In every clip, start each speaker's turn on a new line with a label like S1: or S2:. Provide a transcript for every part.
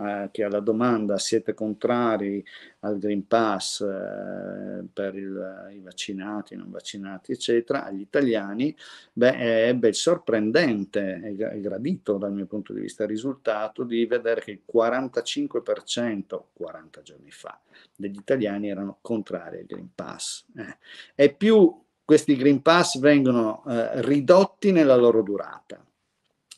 S1: Eh, che alla domanda siete contrari al Green Pass eh, per il, i vaccinati, non vaccinati, eccetera, agli italiani, beh, ebbe il sorprendente e gradito dal mio punto di vista risultato di vedere che il 45%, 40 giorni fa, degli italiani erano contrari al Green Pass. Eh. E più questi Green Pass vengono eh, ridotti nella loro durata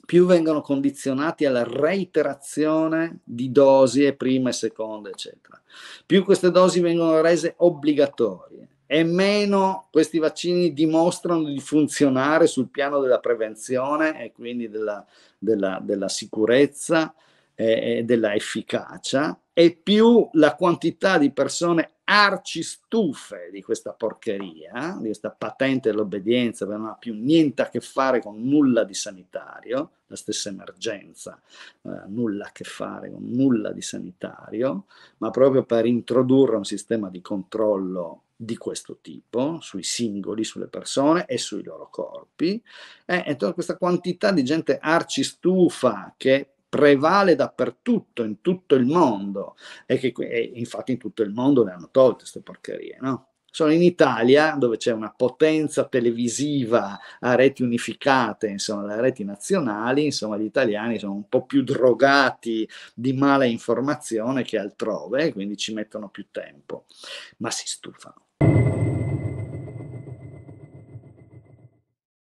S1: più vengono condizionati alla reiterazione di dosi e prima e seconda, eccetera. Più queste dosi vengono rese obbligatorie e meno questi vaccini dimostrano di funzionare sul piano della prevenzione e quindi della, della, della sicurezza e, eh, e della efficacia e più la quantità di persone arcistufe di questa porcheria, di questa patente dell'obbedienza che non ha più niente a che fare con nulla di sanitario, la stessa emergenza, eh, nulla a che fare con nulla di sanitario, ma proprio per introdurre un sistema di controllo di questo tipo sui singoli, sulle persone e sui loro corpi. Eh, e tutta questa quantità di gente arcistufa che prevale dappertutto, in tutto il mondo, e che e infatti in tutto il mondo le hanno tolte queste porcherie, no? Sono in Italia, dove c'è una potenza televisiva a reti unificate, insomma, le reti nazionali, insomma, gli italiani sono un po' più drogati di mala informazione che altrove, quindi ci mettono più tempo, ma si stufano.